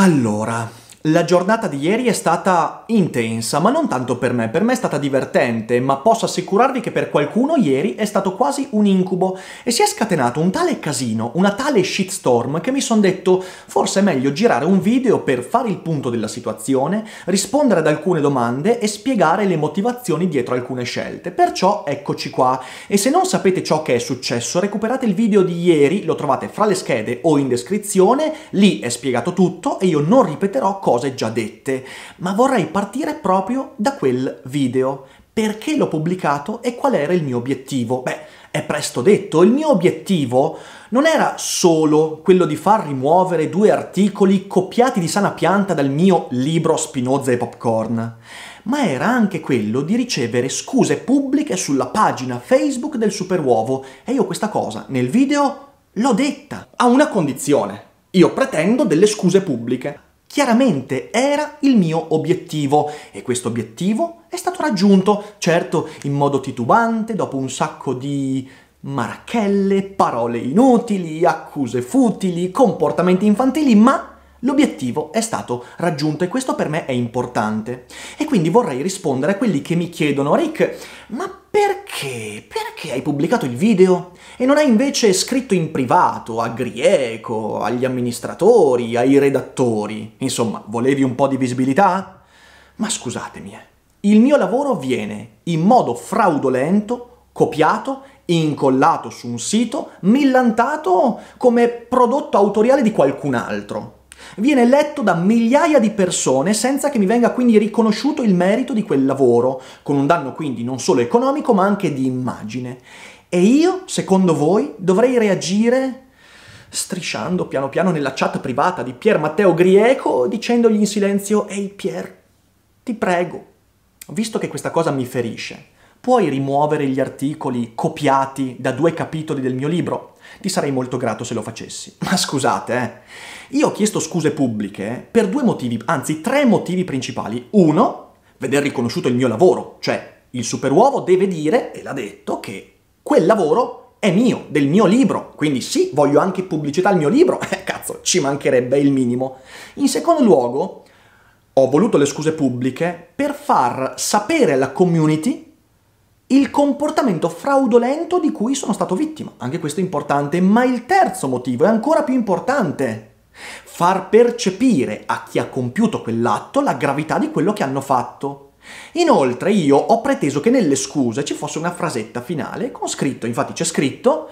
Allora, la giornata di ieri è stata intensa, ma non tanto per me, per me è stata divertente, ma posso assicurarvi che per qualcuno ieri è stato quasi un incubo e si è scatenato un tale casino, una tale shitstorm che mi sono detto forse è meglio girare un video per fare il punto della situazione, rispondere ad alcune domande e spiegare le motivazioni dietro alcune scelte. Perciò eccoci qua e se non sapete ciò che è successo recuperate il video di ieri, lo trovate fra le schede o in descrizione, lì è spiegato tutto e io non ripeterò cosa cose già dette, ma vorrei partire proprio da quel video. Perché l'ho pubblicato e qual era il mio obiettivo? Beh, è presto detto, il mio obiettivo non era solo quello di far rimuovere due articoli copiati di sana pianta dal mio libro Spinoza e Popcorn, ma era anche quello di ricevere scuse pubbliche sulla pagina Facebook del Superuovo e io questa cosa nel video l'ho detta, a una condizione. Io pretendo delle scuse pubbliche chiaramente era il mio obiettivo e questo obiettivo è stato raggiunto, certo in modo titubante, dopo un sacco di marachelle, parole inutili, accuse futili, comportamenti infantili, ma L'obiettivo è stato raggiunto e questo per me è importante. E quindi vorrei rispondere a quelli che mi chiedono, Rick, ma perché? Perché hai pubblicato il video e non hai invece scritto in privato a Grieco, agli amministratori, ai redattori? Insomma, volevi un po' di visibilità? Ma scusatemi, eh, il mio lavoro viene in modo fraudolento copiato incollato su un sito, millantato come prodotto autoriale di qualcun altro viene letto da migliaia di persone senza che mi venga quindi riconosciuto il merito di quel lavoro, con un danno quindi non solo economico ma anche di immagine. E io, secondo voi, dovrei reagire strisciando piano piano nella chat privata di Pier Matteo Grieco dicendogli in silenzio «Ehi Pier, ti prego, visto che questa cosa mi ferisce, puoi rimuovere gli articoli copiati da due capitoli del mio libro? Ti sarei molto grato se lo facessi». Ma scusate, eh! Io ho chiesto scuse pubbliche per due motivi, anzi tre motivi principali. Uno, veder riconosciuto il mio lavoro, cioè il superuovo deve dire, e l'ha detto, che quel lavoro è mio, del mio libro, quindi sì, voglio anche pubblicità al mio libro, eh, cazzo, ci mancherebbe il minimo. In secondo luogo, ho voluto le scuse pubbliche per far sapere alla community il comportamento fraudolento di cui sono stato vittima. Anche questo è importante, ma il terzo motivo è ancora più importante far percepire a chi ha compiuto quell'atto la gravità di quello che hanno fatto. Inoltre io ho preteso che nelle scuse ci fosse una frasetta finale con scritto, infatti c'è scritto,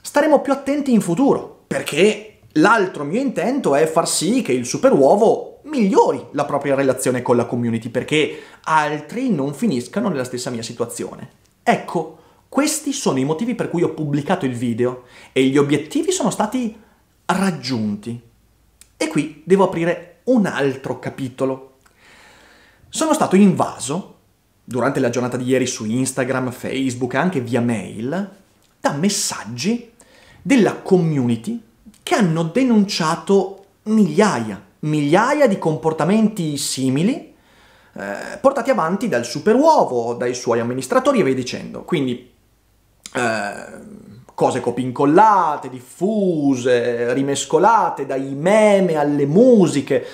staremo più attenti in futuro, perché l'altro mio intento è far sì che il superuovo migliori la propria relazione con la community, perché altri non finiscano nella stessa mia situazione. Ecco, questi sono i motivi per cui ho pubblicato il video e gli obiettivi sono stati raggiunti. E qui devo aprire un altro capitolo. Sono stato invaso durante la giornata di ieri su Instagram, Facebook, anche via mail, da messaggi della community che hanno denunciato migliaia, migliaia di comportamenti simili eh, portati avanti dal superuovo, dai suoi amministratori e via dicendo. Quindi eh, cose copincollate, diffuse, rimescolate dai meme alle musiche.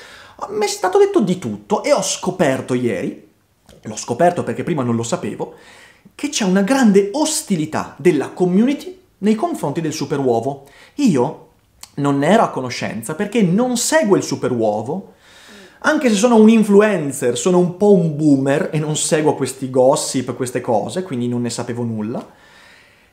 Mi è stato detto di tutto e ho scoperto ieri, l'ho scoperto perché prima non lo sapevo, che c'è una grande ostilità della community nei confronti del super uovo. Io non ne ero a conoscenza perché non seguo il super uovo. anche se sono un influencer, sono un po' un boomer e non seguo questi gossip, queste cose, quindi non ne sapevo nulla.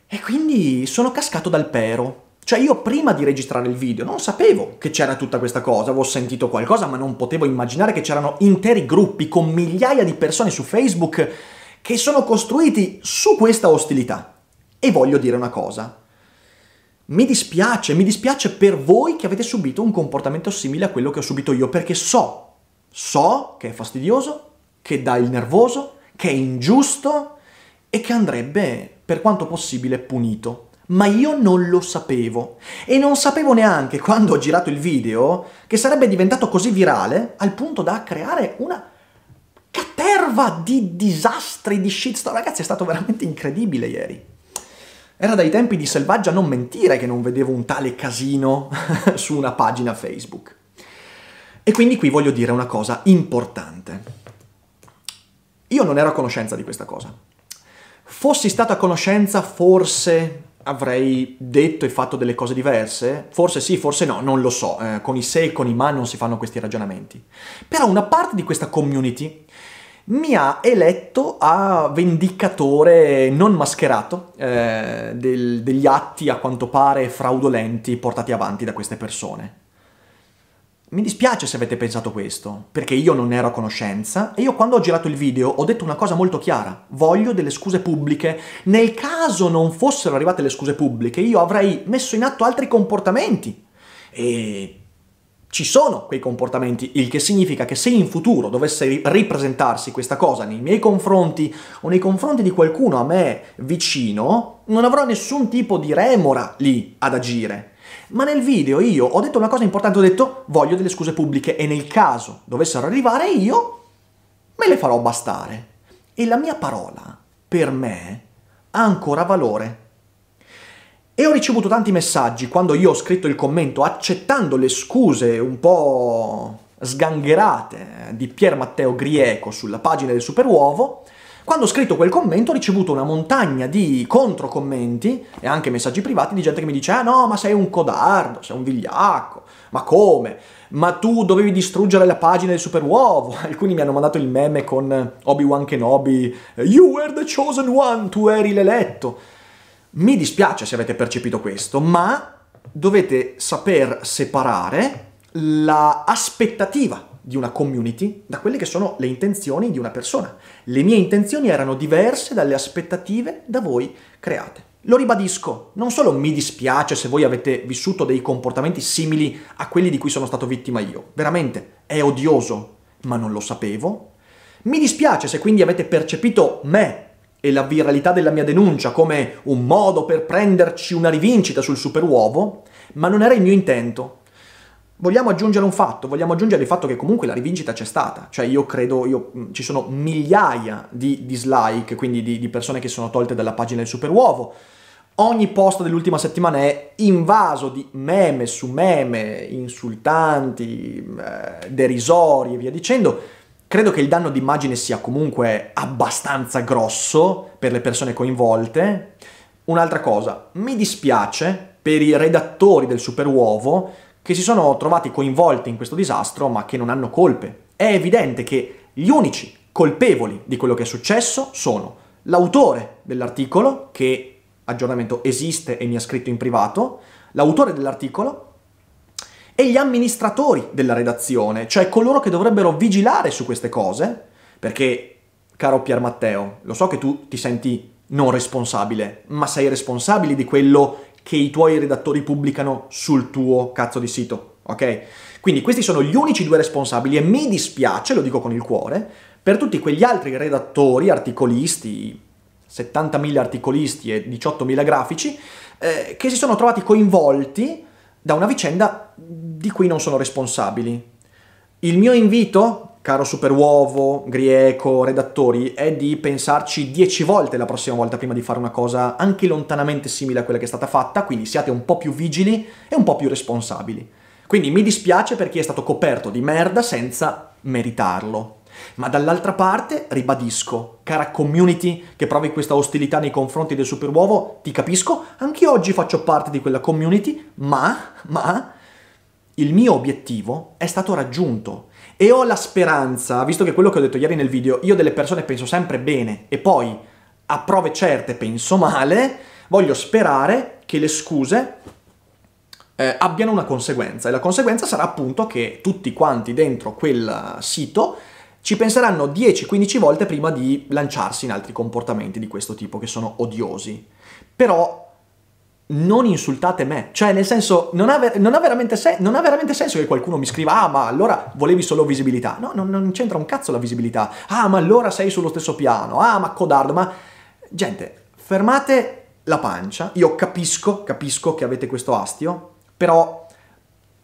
E quindi sono cascato dal pero. Cioè io prima di registrare il video non sapevo che c'era tutta questa cosa, avevo sentito qualcosa ma non potevo immaginare che c'erano interi gruppi con migliaia di persone su Facebook che sono costruiti su questa ostilità. E voglio dire una cosa. Mi dispiace, mi dispiace per voi che avete subito un comportamento simile a quello che ho subito io, perché so, so che è fastidioso, che dà il nervoso, che è ingiusto e che andrebbe per quanto possibile, punito. Ma io non lo sapevo. E non sapevo neanche, quando ho girato il video, che sarebbe diventato così virale al punto da creare una caterva di disastri, di shitstorm. Ragazzi, è stato veramente incredibile ieri. Era dai tempi di Selvaggia non mentire che non vedevo un tale casino su una pagina Facebook. E quindi qui voglio dire una cosa importante. Io non ero a conoscenza di questa cosa. Fossi stato a conoscenza, forse avrei detto e fatto delle cose diverse? Forse sì, forse no, non lo so. Eh, con i se e con i ma non si fanno questi ragionamenti. Però una parte di questa community mi ha eletto a vendicatore non mascherato eh, del, degli atti a quanto pare fraudolenti portati avanti da queste persone. Mi dispiace se avete pensato questo, perché io non ne ero a conoscenza e io quando ho girato il video ho detto una cosa molto chiara, voglio delle scuse pubbliche. Nel caso non fossero arrivate le scuse pubbliche, io avrei messo in atto altri comportamenti. E ci sono quei comportamenti, il che significa che se in futuro dovesse ripresentarsi questa cosa nei miei confronti o nei confronti di qualcuno a me vicino, non avrò nessun tipo di remora lì ad agire, ma nel video io ho detto una cosa importante, ho detto voglio delle scuse pubbliche e nel caso dovessero arrivare io me le farò bastare. E la mia parola, per me, ha ancora valore. E ho ricevuto tanti messaggi quando io ho scritto il commento accettando le scuse un po' sgangherate di Pier Matteo Grieco sulla pagina del Superuovo, quando ho scritto quel commento ho ricevuto una montagna di controcommenti e anche messaggi privati di gente che mi dice ah no, ma sei un codardo, sei un vigliacco, ma come? Ma tu dovevi distruggere la pagina del Super Uovo. Alcuni mi hanno mandato il meme con Obi-Wan Kenobi, You were the chosen one, tu eri l'eletto. Mi dispiace se avete percepito questo, ma dovete saper separare l'aspettativa la di una community da quelle che sono le intenzioni di una persona. Le mie intenzioni erano diverse dalle aspettative da voi create. Lo ribadisco, non solo mi dispiace se voi avete vissuto dei comportamenti simili a quelli di cui sono stato vittima io, veramente è odioso, ma non lo sapevo. Mi dispiace se quindi avete percepito me e la viralità della mia denuncia come un modo per prenderci una rivincita sul superuovo, ma non era il mio intento Vogliamo aggiungere un fatto, vogliamo aggiungere il fatto che comunque la rivincita c'è stata, cioè io credo, io, ci sono migliaia di dislike, quindi di, di persone che sono tolte dalla pagina del Super Uovo, ogni post dell'ultima settimana è invaso di meme su meme, insultanti, eh, derisori e via dicendo, credo che il danno d'immagine sia comunque abbastanza grosso per le persone coinvolte. Un'altra cosa, mi dispiace per i redattori del Super Uovo che si sono trovati coinvolti in questo disastro ma che non hanno colpe. È evidente che gli unici colpevoli di quello che è successo sono l'autore dell'articolo, che aggiornamento esiste e mi ha scritto in privato, l'autore dell'articolo e gli amministratori della redazione, cioè coloro che dovrebbero vigilare su queste cose, perché, caro Pier Matteo, lo so che tu ti senti non responsabile, ma sei responsabile di quello che i tuoi redattori pubblicano sul tuo cazzo di sito, ok? Quindi questi sono gli unici due responsabili e mi dispiace, lo dico con il cuore, per tutti quegli altri redattori, articolisti, 70.000 articolisti e 18.000 grafici, eh, che si sono trovati coinvolti da una vicenda di cui non sono responsabili. Il mio invito caro Superuovo, Grieco, redattori, è di pensarci dieci volte la prossima volta prima di fare una cosa anche lontanamente simile a quella che è stata fatta, quindi siate un po' più vigili e un po' più responsabili. Quindi mi dispiace per chi è stato coperto di merda senza meritarlo. Ma dall'altra parte, ribadisco, cara community che provi questa ostilità nei confronti del superuovo, ti capisco, anche oggi faccio parte di quella community, ma, ma, il mio obiettivo è stato raggiunto e ho la speranza, visto che quello che ho detto ieri nel video, io delle persone penso sempre bene e poi a prove certe penso male, voglio sperare che le scuse eh, abbiano una conseguenza e la conseguenza sarà appunto che tutti quanti dentro quel eh, sito ci penseranno 10-15 volte prima di lanciarsi in altri comportamenti di questo tipo che sono odiosi. Però non insultate me. Cioè, nel senso, non ha, ver- non, ha sen- non ha, veramente senso che qualcuno mi scriva, ah, ma allora volevi solo visibilità. No, non, non c'entra un cazzo la visibilità. Ah, ma allora sei sullo stesso piano. Ah, ma codardo, ma... Gente, fermate la pancia. Io capisco, capisco che avete questo astio, però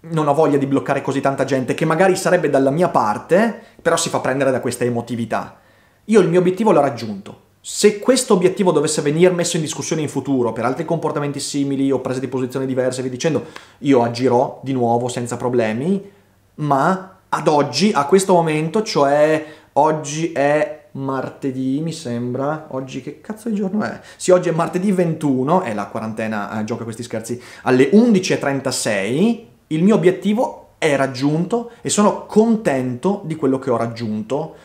non ho voglia di bloccare così tanta gente che magari sarebbe dalla mia parte, però si fa prendere da questa emotività. Io il mio obiettivo l'ho raggiunto se questo obiettivo dovesse venire messo in discussione in futuro per altri comportamenti simili o prese di posizioni diverse, vi dicendo, io agirò di nuovo senza problemi, ma ad oggi, a questo momento, cioè oggi è martedì, mi sembra, oggi che cazzo di giorno è? Sì, oggi è martedì 21, è la quarantena, eh, gioca questi scherzi, alle 11.36, il mio obiettivo è raggiunto e sono contento di quello che ho raggiunto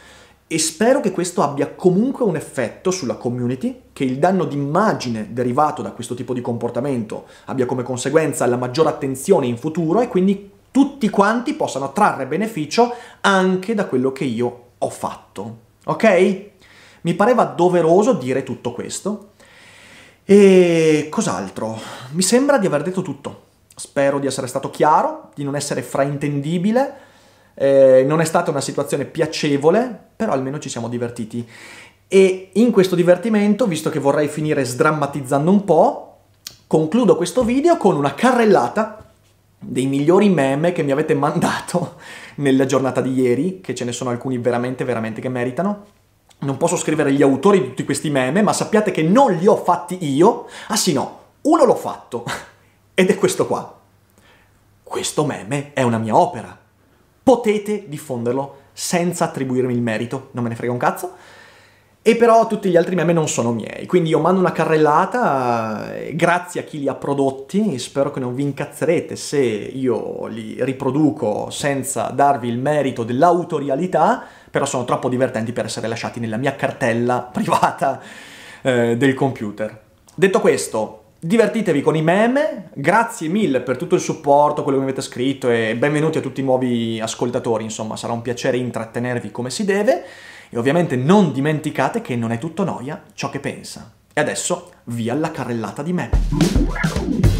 e spero che questo abbia comunque un effetto sulla community, che il danno d'immagine derivato da questo tipo di comportamento abbia come conseguenza la maggiore attenzione in futuro e quindi tutti quanti possano trarre beneficio anche da quello che io ho fatto. Ok? Mi pareva doveroso dire tutto questo. E cos'altro? Mi sembra di aver detto tutto. Spero di essere stato chiaro, di non essere fraintendibile eh, non è stata una situazione piacevole, però almeno ci siamo divertiti. E in questo divertimento, visto che vorrei finire sdrammatizzando un po', concludo questo video con una carrellata dei migliori meme che mi avete mandato nella giornata di ieri, che ce ne sono alcuni veramente, veramente che meritano. Non posso scrivere gli autori di tutti questi meme, ma sappiate che non li ho fatti io. Ah sì no, uno l'ho fatto. Ed è questo qua. Questo meme è una mia opera potete diffonderlo senza attribuirmi il merito, non me ne frega un cazzo. E però tutti gli altri meme non sono miei, quindi io mando una carrellata, eh, grazie a chi li ha prodotti, spero che non vi incazzerete se io li riproduco senza darvi il merito dell'autorialità, però sono troppo divertenti per essere lasciati nella mia cartella privata eh, del computer. Detto questo, divertitevi con i meme, grazie mille per tutto il supporto, quello che mi avete scritto e benvenuti a tutti i nuovi ascoltatori, insomma sarà un piacere intrattenervi come si deve e ovviamente non dimenticate che non è tutto noia ciò che pensa. E adesso via la carrellata di meme.